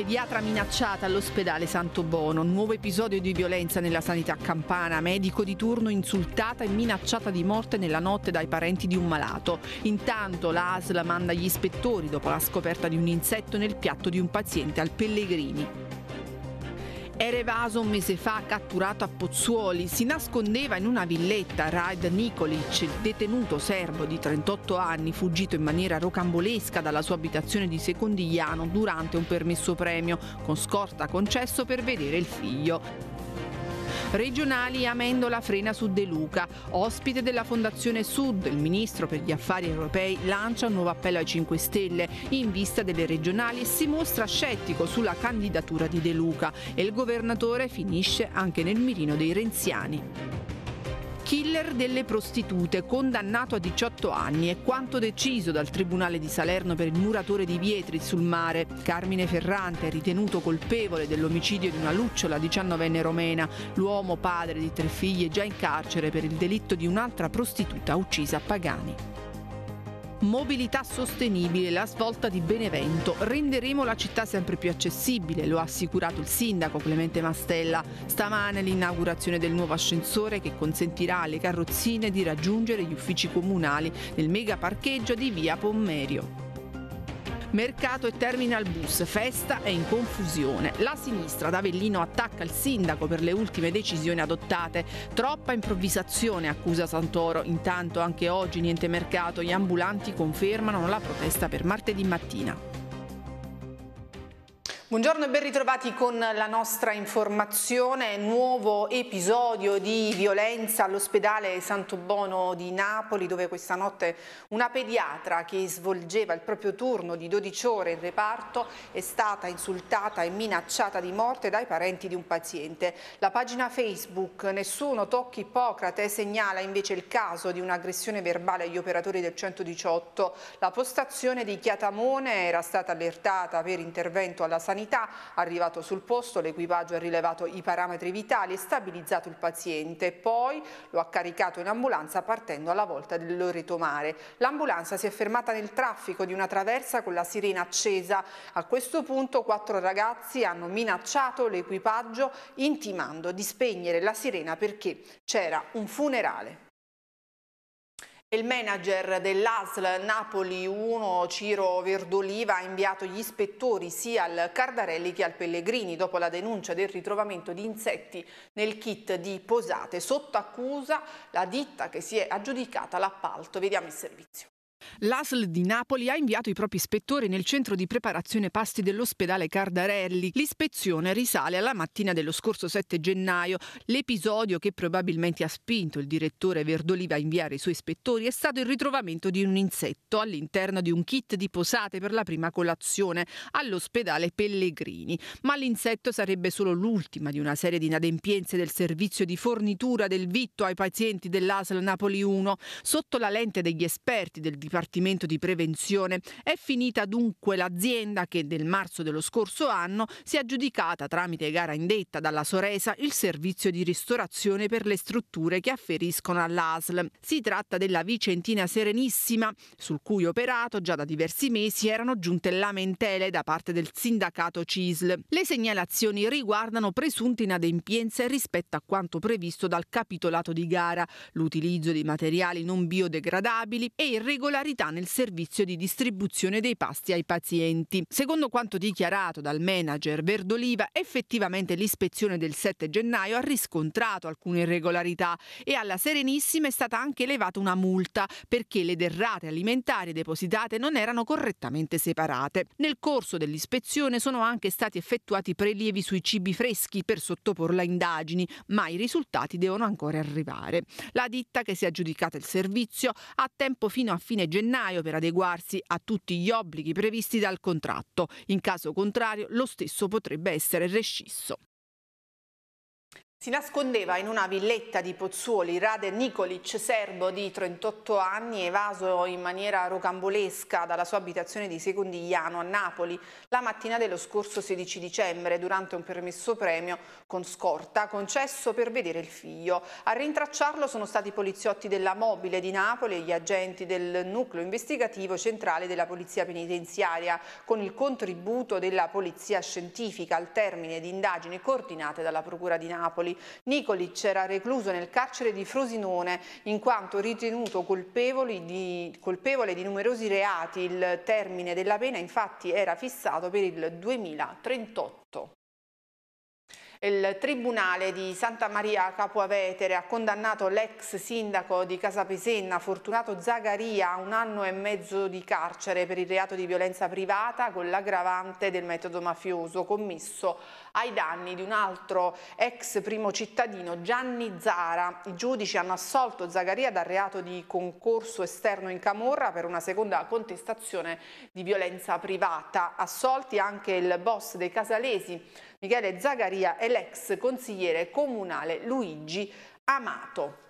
Pediatra minacciata all'ospedale Santo Bono, nuovo episodio di violenza nella sanità campana, medico di turno insultata e minacciata di morte nella notte dai parenti di un malato. Intanto la manda gli ispettori dopo la scoperta di un insetto nel piatto di un paziente al Pellegrini. Era evaso un mese fa, catturato a Pozzuoli, si nascondeva in una villetta. Raid Nikolic, detenuto serbo di 38 anni, fuggito in maniera rocambolesca dalla sua abitazione di Secondigliano durante un permesso premio, con scorta concesso per vedere il figlio. Regionali Amendola frena su De Luca. Ospite della Fondazione Sud, il ministro per gli affari europei lancia un nuovo appello ai 5 Stelle in vista delle regionali e si mostra scettico sulla candidatura di De Luca e il governatore finisce anche nel mirino dei renziani killer delle prostitute, condannato a 18 anni, è quanto deciso dal Tribunale di Salerno per il muratore di Vietri sul mare. Carmine Ferrante è ritenuto colpevole dell'omicidio di una lucciola 19enne romena, l'uomo padre di tre figlie già in carcere per il delitto di un'altra prostituta uccisa a Pagani. Mobilità sostenibile, la svolta di Benevento. Renderemo la città sempre più accessibile, lo ha assicurato il sindaco Clemente Mastella. Stamane l'inaugurazione del nuovo ascensore che consentirà alle carrozzine di raggiungere gli uffici comunali nel mega parcheggio di via Pommerio mercato e terminal bus, festa e in confusione. La sinistra Avellino attacca il sindaco per le ultime decisioni adottate. Troppa improvvisazione, accusa Santoro. Intanto anche oggi niente mercato, gli ambulanti confermano la protesta per martedì mattina. Buongiorno e ben ritrovati con la nostra informazione. Nuovo episodio di violenza all'ospedale Santo Bono di Napoli dove questa notte una pediatra che svolgeva il proprio turno di 12 ore in reparto è stata insultata e minacciata di morte dai parenti di un paziente. La pagina Facebook Nessuno tocchi Ippocrate segnala invece il caso di un'aggressione verbale agli operatori del 118. La postazione di Chiatamone era stata allertata per intervento alla sanità sanità. Arrivato sul posto l'equipaggio ha rilevato i parametri vitali e stabilizzato il paziente, poi lo ha caricato in ambulanza partendo alla volta del Loreto Mare. L'ambulanza si è fermata nel traffico di una traversa con la sirena accesa. A questo punto quattro ragazzi hanno minacciato l'equipaggio intimando di spegnere la sirena perché c'era un funerale. Il manager dell'ASL Napoli 1 Ciro Verdoliva ha inviato gli ispettori sia al Cardarelli che al Pellegrini dopo la denuncia del ritrovamento di insetti nel kit di posate. Sotto accusa la ditta che si è aggiudicata l'appalto. Vediamo il servizio. L'ASL di Napoli ha inviato i propri ispettori nel centro di preparazione pasti dell'ospedale Cardarelli. L'ispezione risale alla mattina dello scorso 7 gennaio. L'episodio che probabilmente ha spinto il direttore Verdoliva a inviare i suoi ispettori è stato il ritrovamento di un insetto all'interno di un kit di posate per la prima colazione all'ospedale Pellegrini. Ma l'insetto sarebbe solo l'ultima di una serie di inadempienze del servizio di fornitura del vitto ai pazienti dell'ASL Napoli 1. Sotto la lente degli esperti del Dipartimento Dipartimento di Prevenzione. È finita dunque l'azienda che nel marzo dello scorso anno si è aggiudicata tramite gara indetta dalla Soresa il servizio di ristorazione per le strutture che afferiscono all'ASL. Si tratta della Vicentina Serenissima, sul cui operato già da diversi mesi erano giunte lamentele da parte del sindacato CISL. Le segnalazioni riguardano presunte inadempienze rispetto a quanto previsto dal capitolato di gara, l'utilizzo di materiali non biodegradabili e irregolari irregolarità nel servizio di distribuzione dei pasti ai pazienti. Secondo quanto dichiarato dal manager Verdoliva, effettivamente l'ispezione del 7 gennaio ha riscontrato alcune irregolarità e alla Serenissima è stata anche elevata una multa perché le derrate alimentari depositate non erano correttamente separate. Nel corso dell'ispezione sono anche stati effettuati prelievi sui cibi freschi per sottoporla a indagini, ma i risultati devono ancora arrivare. La ditta che si è aggiudicata il servizio ha tempo fino a fine gennaio per adeguarsi a tutti gli obblighi previsti dal contratto. In caso contrario lo stesso potrebbe essere rescisso. Si nascondeva in una villetta di Pozzuoli, Rade Nikolic, serbo di 38 anni, evaso in maniera rocambolesca dalla sua abitazione di Secondigliano a Napoli la mattina dello scorso 16 dicembre durante un permesso premio con scorta concesso per vedere il figlio. A rintracciarlo sono stati i poliziotti della Mobile di Napoli e gli agenti del nucleo investigativo centrale della Polizia Penitenziaria con il contributo della Polizia Scientifica al termine di indagini coordinate dalla Procura di Napoli. Nicoli. Nicolic era recluso nel carcere di Frosinone in quanto ritenuto di, colpevole di numerosi reati. Il termine della pena infatti era fissato per il 2038. Il Tribunale di Santa Maria Capua Vetere ha condannato l'ex sindaco di Casa Pesenna, Fortunato Zagaria, a un anno e mezzo di carcere per il reato di violenza privata con l'aggravante del metodo mafioso commesso ai danni di un altro ex primo cittadino, Gianni Zara. I giudici hanno assolto Zagaria dal reato di concorso esterno in Camorra per una seconda contestazione di violenza privata. Assolti anche il boss dei Casalesi, Michele Zagaria e l'ex consigliere comunale Luigi Amato.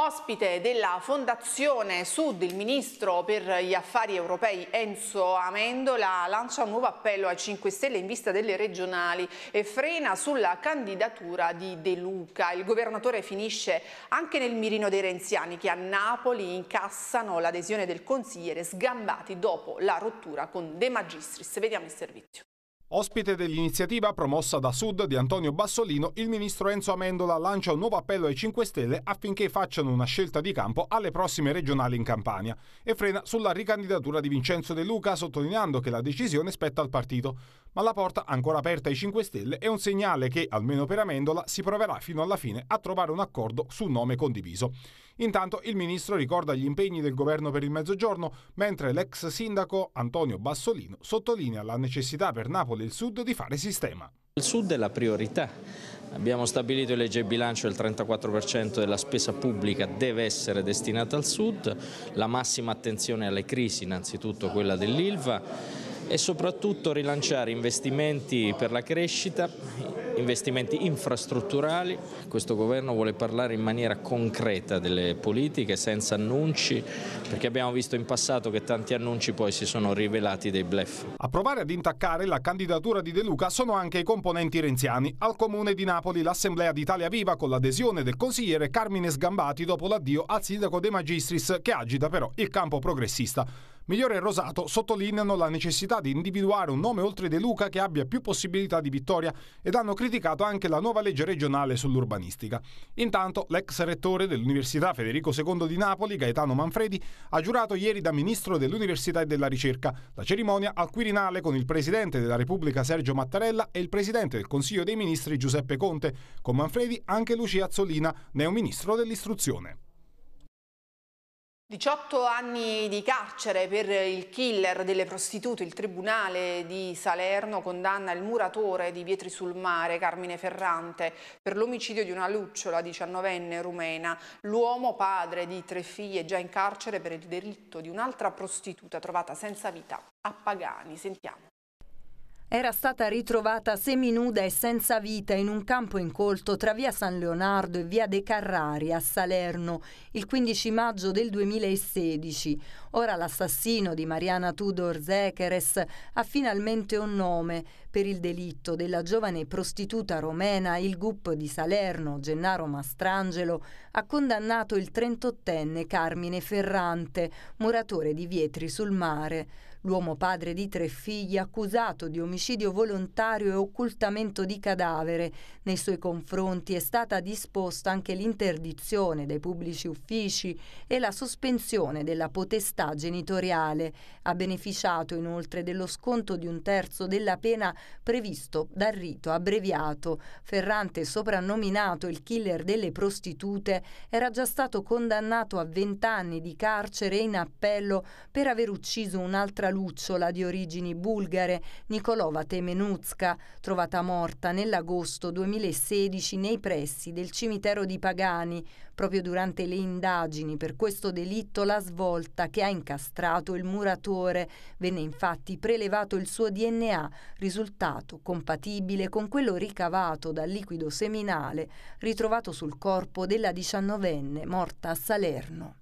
Ospite della Fondazione Sud, il ministro per gli affari europei Enzo Amendola lancia un nuovo appello ai 5 Stelle in vista delle regionali e frena sulla candidatura di De Luca. Il governatore finisce anche nel mirino dei renziani che a Napoli incassano l'adesione del consigliere sgambati dopo la rottura con De Magistris. Vediamo il servizio. Ospite dell'iniziativa promossa da Sud di Antonio Bassolino, il ministro Enzo Amendola lancia un nuovo appello ai 5 Stelle affinché facciano una scelta di campo alle prossime regionali in Campania e frena sulla ricandidatura di Vincenzo De Luca, sottolineando che la decisione spetta al partito ma la porta ancora aperta ai 5 Stelle è un segnale che, almeno per Amendola, si proverà fino alla fine a trovare un accordo su un nome condiviso. Intanto il ministro ricorda gli impegni del governo per il mezzogiorno, mentre l'ex sindaco Antonio Bassolino sottolinea la necessità per Napoli e il Sud di fare sistema. Il Sud è la priorità. Abbiamo stabilito in legge bilancio che il 34% della spesa pubblica deve essere destinata al Sud, la massima attenzione alle crisi, innanzitutto quella dell'ILVA e soprattutto rilanciare investimenti per la crescita, investimenti infrastrutturali. Questo governo vuole parlare in maniera concreta delle politiche senza annunci perché abbiamo visto in passato che tanti annunci poi si sono rivelati dei blef. A provare ad intaccare la candidatura di De Luca sono anche i componenti renziani. Al comune di Napoli l'assemblea d'Italia Viva con l'adesione del consigliere Carmine Sgambati dopo l'addio al sindaco De Magistris che agita però il campo progressista. Migliore e Rosato sottolineano la necessità di individuare un nome oltre De Luca che abbia più possibilità di vittoria ed hanno criticato anche la nuova legge regionale sull'urbanistica. Intanto l'ex rettore dell'Università Federico II di Napoli, Gaetano Manfredi, ha giurato ieri da ministro dell'Università e della Ricerca. La cerimonia al Quirinale con il presidente della Repubblica Sergio Mattarella e il presidente del Consiglio dei Ministri Giuseppe Conte. Con Manfredi anche Lucia Azzolina, neo ministro dell'Istruzione. 18 anni di carcere per il killer delle prostitute. Il Tribunale di Salerno condanna il muratore di Vietri sul Mare, Carmine Ferrante, per l'omicidio di una lucciola 19enne rumena. L'uomo, padre di tre figlie, già in carcere per il delitto di un'altra prostituta trovata senza vita a Pagani. Sentiamo era stata ritrovata seminuda e senza vita in un campo incolto tra via San Leonardo e via De Carrari a Salerno il 15 maggio del 2016. Ora l'assassino di Mariana Tudor Zecheres ha finalmente un nome per il delitto della giovane prostituta romena il GUP di Salerno, Gennaro Mastrangelo, ha condannato il 38enne Carmine Ferrante, muratore di Vietri sul mare. L'uomo padre di tre figli accusato di omicidio volontario e occultamento di cadavere. Nei suoi confronti è stata disposta anche l'interdizione dai pubblici uffici e la sospensione della potestà genitoriale. Ha beneficiato inoltre dello sconto di un terzo della pena previsto dal rito abbreviato. Ferrante, soprannominato il killer delle prostitute, era già stato condannato a 20 anni di carcere in appello per aver ucciso un'altra signora Lucciola di origini bulgare, Nicolova Temenuzka, trovata morta nell'agosto 2016 nei pressi del cimitero di Pagani, proprio durante le indagini per questo delitto la svolta che ha incastrato il muratore. Venne infatti prelevato il suo DNA, risultato compatibile con quello ricavato dal liquido seminale ritrovato sul corpo della diciannovenne morta a Salerno.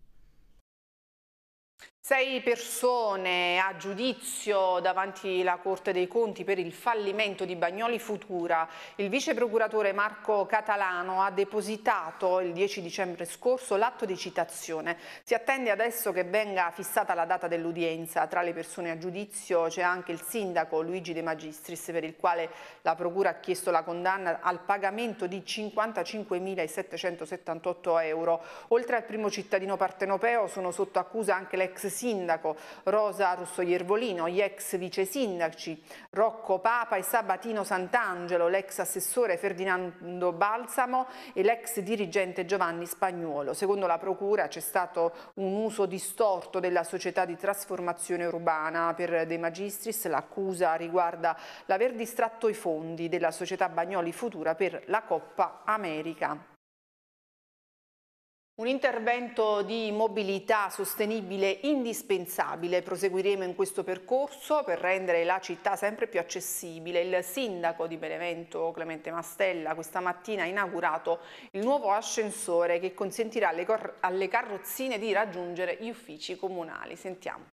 Sei persone a giudizio davanti la Corte dei Conti per il fallimento di Bagnoli Futura. Il vice procuratore Marco Catalano ha depositato il 10 dicembre scorso l'atto di citazione. Si attende adesso che venga fissata la data dell'udienza. Tra le persone a giudizio c'è anche il sindaco Luigi De Magistris per il quale la Procura ha chiesto la condanna al pagamento di 55.778 euro. Oltre al primo cittadino partenopeo sono sotto accusa anche l'ex sindaco Rosa Russo Iervolino, gli ex vice sindaci Rocco Papa e Sabatino Sant'Angelo, l'ex assessore Ferdinando Balsamo e l'ex dirigente Giovanni Spagnuolo. Secondo la procura c'è stato un uso distorto della società di trasformazione urbana per De Magistris. L'accusa riguarda l'aver distratto i fondi della società Bagnoli Futura per la Coppa America. Un intervento di mobilità sostenibile indispensabile. Proseguiremo in questo percorso per rendere la città sempre più accessibile. Il sindaco di Benevento, Clemente Mastella, questa mattina ha inaugurato il nuovo ascensore che consentirà alle, alle carrozzine di raggiungere gli uffici comunali. Sentiamo.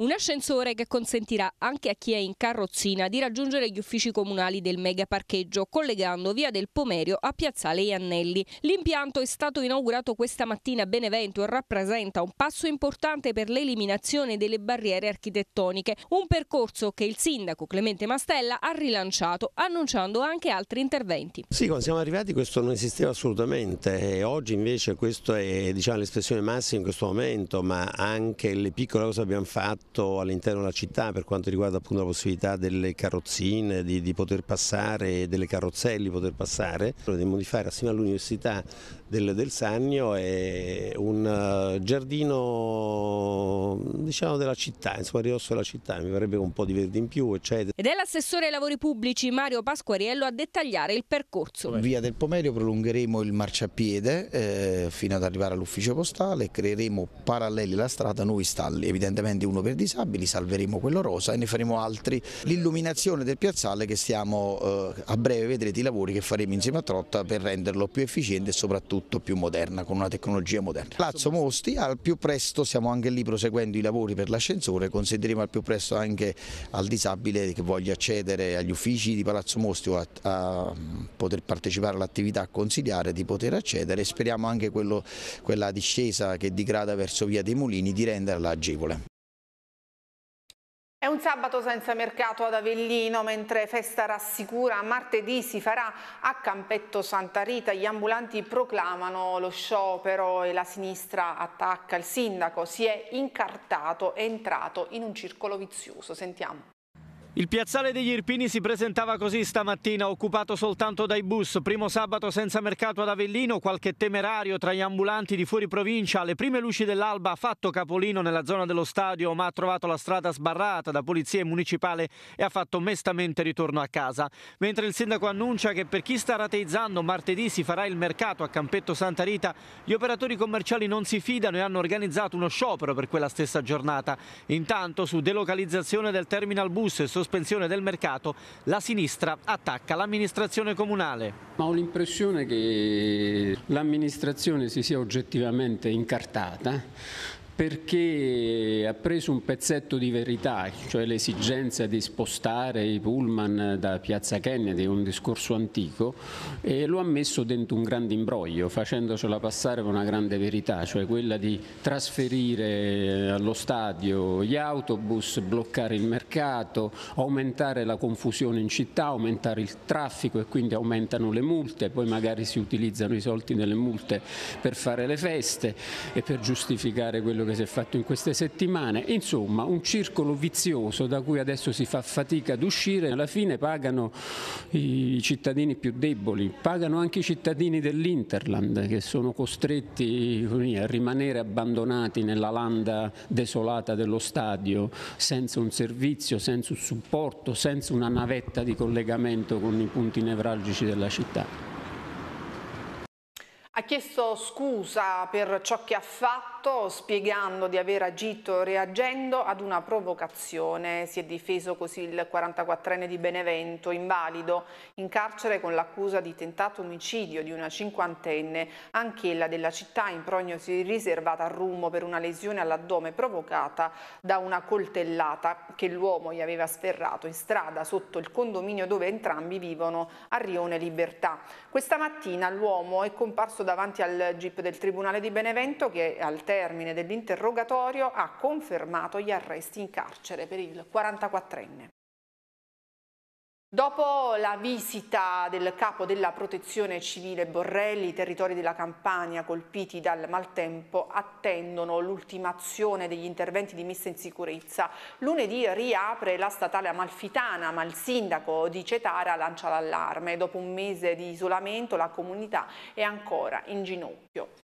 Un ascensore che consentirà anche a chi è in carrozzina di raggiungere gli uffici comunali del mega parcheggio, collegando via del Pomerio a piazzale Iannelli. L'impianto è stato inaugurato questa mattina a Benevento e rappresenta un passo importante per l'eliminazione delle barriere architettoniche, un percorso che il sindaco Clemente Mastella ha rilanciato, annunciando anche altri interventi. Sì, quando siamo arrivati questo non esisteva assolutamente e oggi invece questa è diciamo, l'espressione massima in questo momento, ma anche le piccole cose che abbiamo fatto fatto all'interno della città per quanto riguarda appunto la possibilità delle carrozzine, di, di poter passare, delle carrozzelli poter passare. Dovremmo di fare assieme all'Università del, del, Sannio è eh, un eh, giardino diciamo della città, insomma riosso della città, mi farebbe un po' di verde in più eccetera. Ed è l'assessore ai lavori pubblici Mario Pasquariello a dettagliare il percorso. Via del Pomerio prolungheremo il marciapiede eh, fino ad arrivare all'ufficio postale, creeremo paralleli alla strada nuovi stalli, evidentemente uno per disabili, salveremo quello rosa e ne faremo altri. L'illuminazione del piazzale che stiamo eh, a breve vedrete i lavori che faremo insieme a Trotta per renderlo più efficiente e soprattutto più moderna, con una tecnologia moderna. Palazzo Mosti, al più presto stiamo anche lì proseguendo i lavori per l'ascensore, consentiremo al più presto anche al disabile che voglia accedere agli uffici di Palazzo Mosti o a, a poter partecipare all'attività consigliare di poter accedere e speriamo anche quello, quella discesa che digrada verso via dei Mulini di renderla agevole. È un sabato senza mercato ad Avellino, mentre Festa rassicura, martedì si farà a Campetto Santa Rita. Gli ambulanti proclamano lo sciopero e la sinistra attacca il sindaco. Si è incartato, è entrato in un circolo vizioso. Sentiamo. Il piazzale degli Irpini si presentava così stamattina, occupato soltanto dai bus. Primo sabato senza mercato ad Avellino, qualche temerario tra gli ambulanti di fuori provincia. Alle prime luci dell'alba ha fatto capolino nella zona dello stadio, ma ha trovato la strada sbarrata da polizia e municipale e ha fatto mestamente ritorno a casa. Mentre il sindaco annuncia che per chi sta rateizzando martedì si farà il mercato a Campetto Santa Rita, gli operatori commerciali non si fidano e hanno organizzato uno sciopero per quella stessa giornata. Intanto, su delocalizzazione del terminal bus e sospensione del mercato, la sinistra attacca l'amministrazione comunale. Ma ho l'impressione che l'amministrazione si sia oggettivamente incartata perché ha preso un pezzetto di verità, cioè l'esigenza di spostare i pullman da Piazza Kennedy, un discorso antico, e lo ha messo dentro un grande imbroglio, facendocela passare per una grande verità, cioè quella di trasferire allo stadio gli autobus, bloccare il mercato, aumentare la confusione in città, aumentare il traffico e quindi aumentano le multe, poi magari si utilizzano i soldi delle multe per fare le feste e per giustificare quello che che si è fatto in queste settimane, insomma un circolo vizioso da cui adesso si fa fatica ad uscire, alla fine pagano i cittadini più deboli, pagano anche i cittadini dell'Interland che sono costretti a rimanere abbandonati nella landa desolata dello stadio senza un servizio, senza un supporto, senza una navetta di collegamento con i punti nevralgici della città. Ha chiesto scusa per ciò che ha fatto fatto spiegando di aver agito reagendo ad una provocazione. Si è difeso così il 44enne di Benevento, invalido, in carcere con l'accusa di tentato omicidio di una cinquantenne, anch'ella della città in prognosi riservata a Rummo per una lesione all'addome provocata da una coltellata che l'uomo gli aveva sferrato in strada sotto il condominio dove entrambi vivono a Rione Libertà. Questa mattina l'uomo è comparso davanti al GIP del Tribunale di Benevento che al termine dell'interrogatorio ha confermato gli arresti in carcere per il 44enne. Dopo la visita del capo della protezione civile Borrelli, i territori della Campania colpiti dal maltempo attendono l'ultimazione degli interventi di messa in sicurezza. Lunedì riapre la statale amalfitana, ma il sindaco di Cetara lancia l'allarme. Dopo un mese di isolamento la comunità è ancora in ginocchio.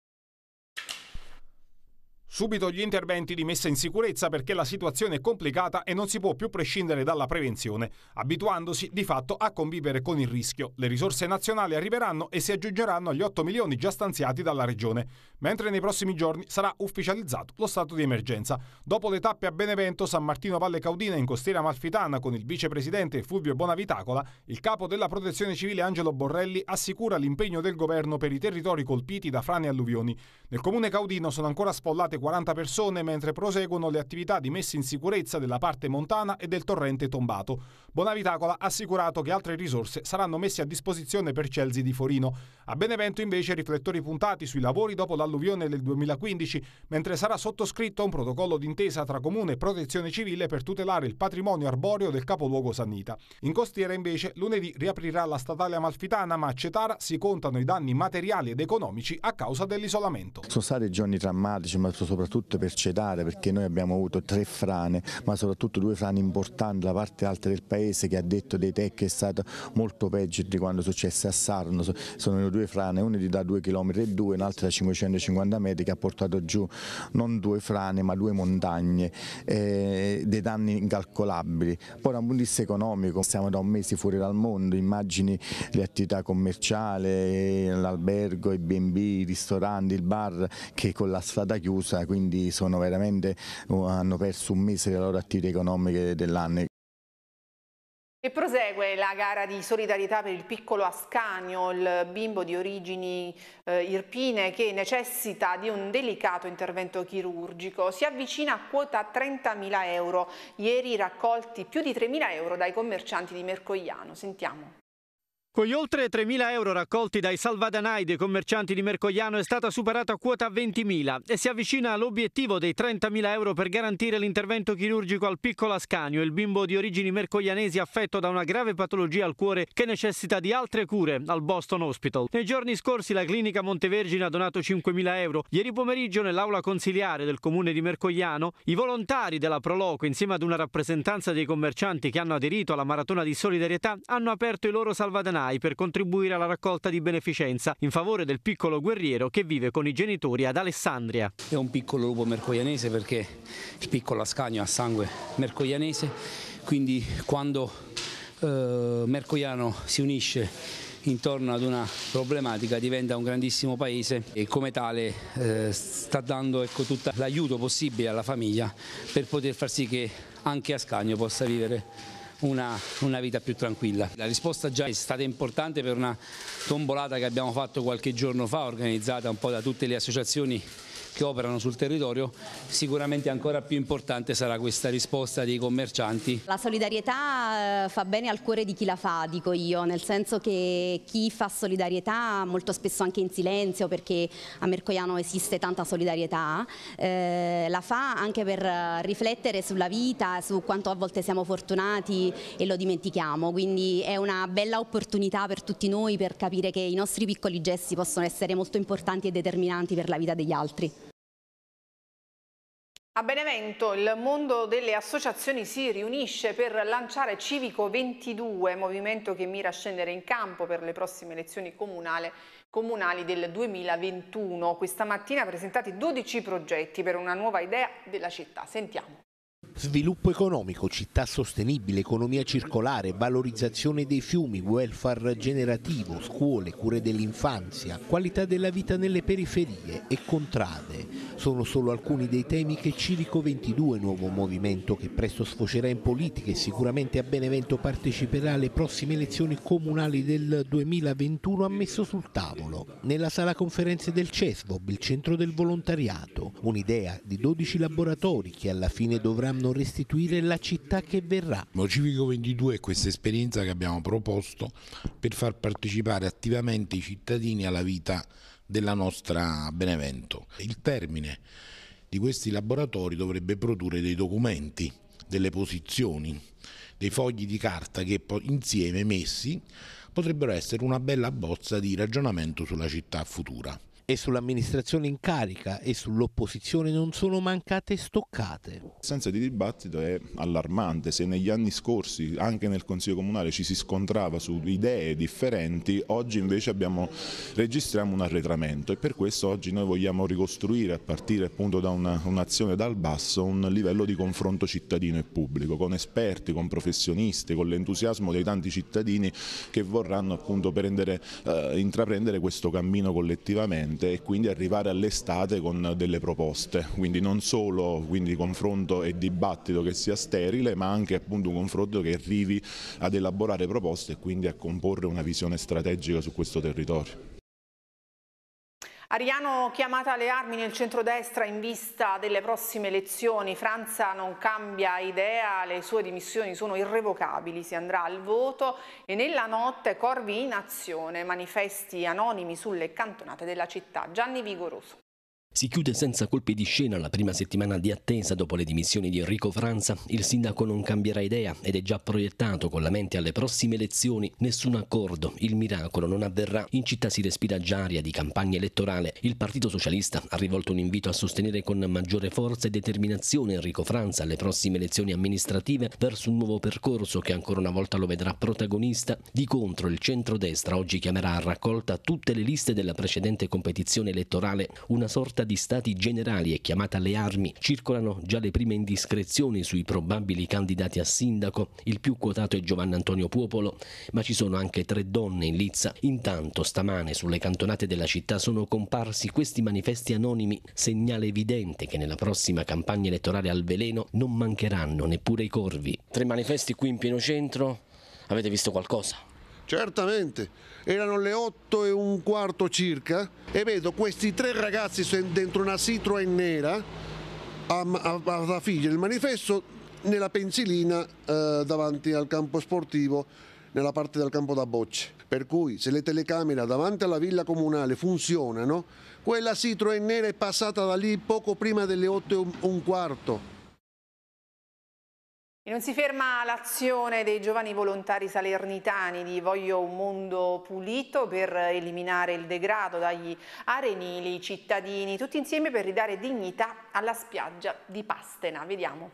Subito gli interventi di messa in sicurezza perché la situazione è complicata e non si può più prescindere dalla prevenzione, abituandosi di fatto a convivere con il rischio. Le risorse nazionali arriveranno e si aggiungeranno agli 8 milioni già stanziati dalla Regione, mentre nei prossimi giorni sarà ufficializzato lo stato di emergenza. Dopo le tappe a Benevento, San Martino Valle Caudina in costiera Malfitana con il vicepresidente Fulvio Bonavitacola, il capo della Protezione Civile Angelo Borrelli assicura l'impegno del governo per i territori colpiti da frane e alluvioni. Nel comune caudino sono ancora spollate 40 persone mentre proseguono le attività di messa in sicurezza della parte montana e del torrente tombato. Bonavitacola ha assicurato che altre risorse saranno messe a disposizione per Celsi di Forino. A Benevento invece riflettori puntati sui lavori dopo l'alluvione del 2015, mentre sarà sottoscritto un protocollo d'intesa tra Comune e Protezione Civile per tutelare il patrimonio arboreo del capoluogo Sannita. In costiera invece lunedì riaprirà la statale amalfitana, ma a Cetara si contano i danni materiali ed economici a causa dell'isolamento. Sono stati giorni drammatici, ma sono soprattutto per Cedara perché noi abbiamo avuto tre frane ma soprattutto due frane importanti, la parte alta del paese che ha detto dei tech è stata molto peggio di quando successe a Sarno, sono due frane, una da 2 km e 2, un'altra da 550 metri che ha portato giù non due frane ma due montagne, eh, dei danni incalcolabili. Poi da un punto di vista economico siamo da un mese fuori dal mondo, immagini le attività commerciali, l'albergo, i B&B, i ristoranti, il bar che con la strada chiusa casa, quindi sono veramente, oh, hanno perso un mese le loro attività economiche dell'anno. E prosegue la gara di solidarietà per il piccolo Ascanio, il bimbo di origini eh, irpine che necessita di un delicato intervento chirurgico. Si avvicina a quota 30.000 euro, ieri raccolti più di 3.000 euro dai commercianti di Mercogliano. Sentiamo. Con gli oltre 3.000 euro raccolti dai salvadanai dei commercianti di Mercogliano è stata superata quota 20.000 e si avvicina all'obiettivo dei 30.000 euro per garantire l'intervento chirurgico al piccolo Ascanio, il bimbo di origini mercoglianesi affetto da una grave patologia al cuore che necessita di altre cure al Boston Hospital. Nei giorni scorsi la clinica Montevergine ha donato 5.000 euro. Ieri pomeriggio nell'aula consiliare del comune di Mercogliano i volontari della Proloco insieme ad una rappresentanza dei commercianti che hanno aderito alla maratona di solidarietà hanno aperto i loro salvadanai SNAI per contribuire alla raccolta di beneficenza in favore del piccolo guerriero che vive con i genitori ad Alessandria. È un piccolo lupo mercoianese perché il piccolo ascagno ha sangue mercoianese, quindi quando eh, Mercoiano si unisce intorno ad una problematica diventa un grandissimo paese e come tale eh, sta dando ecco, tutto l'aiuto possibile alla famiglia per poter far sì che anche Ascagno possa vivere una, una, vita più tranquilla. La risposta già è stata importante per una tombolata che abbiamo fatto qualche giorno fa, organizzata un po' da tutte le associazioni che operano sul territorio, sicuramente ancora più importante sarà questa risposta dei commercianti. La solidarietà eh, fa bene al cuore di chi la fa, dico io, nel senso che chi fa solidarietà molto spesso anche in silenzio, perché a Mercoiano esiste tanta solidarietà, eh, la fa anche per riflettere sulla vita, su quanto a volte siamo fortunati e lo dimentichiamo, quindi è una bella opportunità per tutti noi per capire che i nostri piccoli gesti possono essere molto importanti e determinanti per la vita degli altri. A Benevento il mondo delle associazioni si riunisce per lanciare Civico 22, movimento che mira a scendere in campo per le prossime elezioni comunali, comunali del 2021. Questa mattina presentati 12 progetti per una nuova idea della città. Sentiamo. Sviluppo economico, città sostenibile, economia circolare, valorizzazione dei fiumi, welfare generativo, scuole, cure dell'infanzia, qualità della vita nelle periferie e contrade. Sono solo alcuni dei temi che Civico 22, nuovo movimento che presto sfocerà in politica e sicuramente a Benevento parteciperà alle prossime elezioni comunali del 2021, ha messo sul tavolo. Nella sala conferenze del CESVOB, il centro del volontariato, un'idea di 12 laboratori che alla fine dovranno devono restituire la città che verrà. Civico 22 è questa esperienza che abbiamo proposto per far partecipare attivamente i cittadini alla vita della nostra Benevento. Il termine di questi laboratori dovrebbe produrre dei documenti, delle posizioni, dei fogli di carta che insieme messi potrebbero essere una bella bozza di ragionamento sulla città futura e sull'amministrazione in carica e sull'opposizione non sono mancate stoccate. L'assenza di dibattito è allarmante, se negli anni scorsi anche nel Consiglio Comunale ci si scontrava su idee differenti, oggi invece abbiamo, registriamo un arretramento e per questo oggi noi vogliamo ricostruire a partire appunto da un'azione dal basso un livello di confronto cittadino e pubblico, con esperti, con professionisti, con l'entusiasmo dei tanti cittadini che vorranno appunto prendere, eh, intraprendere questo cammino collettivamente urgente e quindi arrivare all'estate con delle proposte, quindi non solo quindi confronto e dibattito che sia sterile ma anche appunto un confronto che arrivi ad elaborare proposte e quindi a comporre una visione strategica su questo territorio. Ariano chiamata alle armi nel centrodestra in vista delle prossime elezioni. Franza non cambia idea, le sue dimissioni sono irrevocabili, si andrà al voto e nella notte Corvi in azione, manifesti anonimi sulle cantonate della città. Gianni Vigoroso. Si chiude senza colpi di scena la prima settimana di attesa dopo le dimissioni di Enrico Franza. Il sindaco non cambierà idea ed è già proiettato con la mente alle prossime elezioni. Nessun accordo, il miracolo non avverrà. In città si respira già aria di campagna elettorale. Il Partito Socialista ha rivolto un invito a sostenere con maggiore forza e determinazione Enrico Franza alle prossime elezioni amministrative verso un nuovo percorso che ancora una volta lo vedrà protagonista. Di contro il centrodestra oggi chiamerà a raccolta tutte le liste della precedente competizione elettorale, una sorta di stati generali e chiamata alle armi, circolano già le prime indiscrezioni sui probabili candidati a sindaco, il più quotato è Giovanni Antonio Puopolo, ma ci sono anche tre donne in lizza. Intanto stamane sulle cantonate della città sono comparsi questi manifesti anonimi, segnale evidente che nella prossima campagna elettorale al veleno non mancheranno neppure i corvi. Tre manifesti qui in pieno centro, avete visto qualcosa? Certamente, erano le 8 e un quarto circa e vedo questi tre ragazzi dentro una Citroën nera a, ad affiggere il manifesto nella pensilina eh, davanti al campo sportivo, nella parte del campo da bocce. Per cui se le telecamere davanti alla villa comunale funzionano, quella Citroën nera è passata da lì poco prima delle 8 e un quarto e non si ferma l'azione dei giovani volontari salernitani di Voglio un mondo pulito per eliminare il degrado dagli arenili cittadini, tutti insieme per ridare dignità alla spiaggia di Pastena. Vediamo.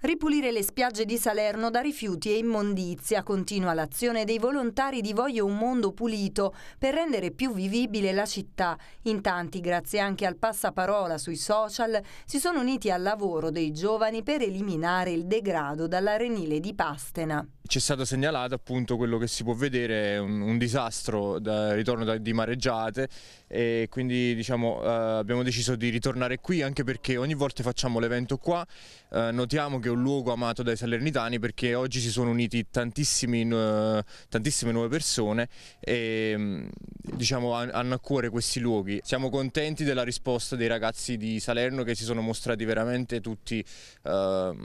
Ripulire le spiagge di Salerno da rifiuti e immondizia continua l'azione dei volontari di Voglio un mondo pulito per rendere più vivibile la città. In tanti, grazie anche al passaparola sui social, si sono uniti al lavoro dei giovani per eliminare il degrado dall'arenile di Pastena. C'è stato segnalato appunto quello che si può vedere, un, un disastro da ritorno da, di mareggiate e quindi diciamo, eh, abbiamo deciso di ritornare qui anche perché ogni volta facciamo l'evento qua, eh, notiamo che è un luogo amato dai salernitani perché oggi si sono uniti tantissime nuove persone e mm, diciamo, hanno a cuore questi luoghi. Siamo contenti della risposta dei ragazzi di Salerno che si sono mostrati veramente tutti eh,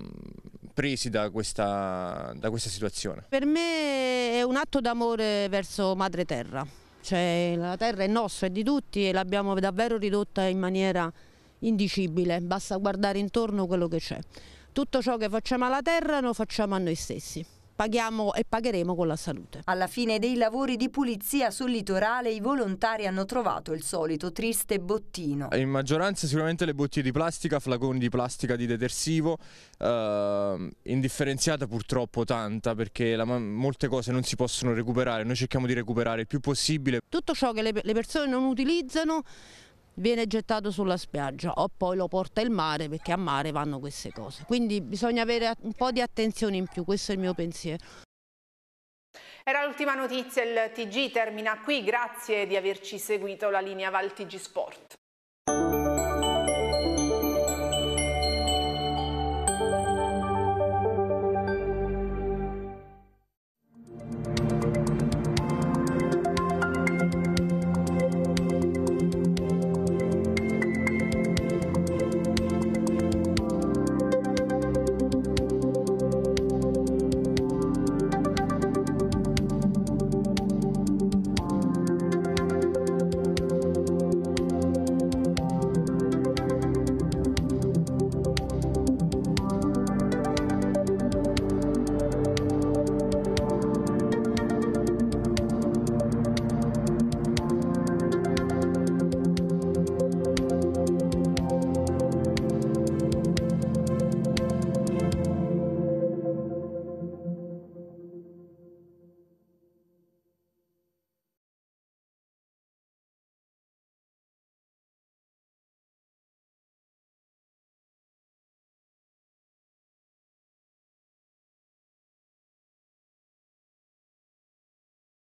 presi da questa, da questa situazione. Per me è un atto d'amore verso madre terra. Cioè, la terra è nostra, è di tutti e l'abbiamo davvero ridotta in maniera indicibile, basta guardare intorno quello che c'è. Tutto ciò che facciamo alla terra lo facciamo a noi stessi paghiamo e pagheremo con la salute. Alla fine dei lavori di pulizia sul litorale i volontari hanno trovato il solito triste bottino. In maggioranza sicuramente le bottiglie di plastica, flaconi di plastica di detersivo, eh, indifferenziata purtroppo tanta perché la, molte cose non si possono recuperare, noi cerchiamo di recuperare il più possibile. Tutto ciò che le, le persone non utilizzano viene gettato sulla spiaggia o poi lo porta il mare perché a mare vanno queste cose. Quindi bisogna avere un po' di attenzione in più, questo è il mio pensiero. Era l'ultima notizia, il TG termina qui, grazie di averci seguito la linea Val TG Sport.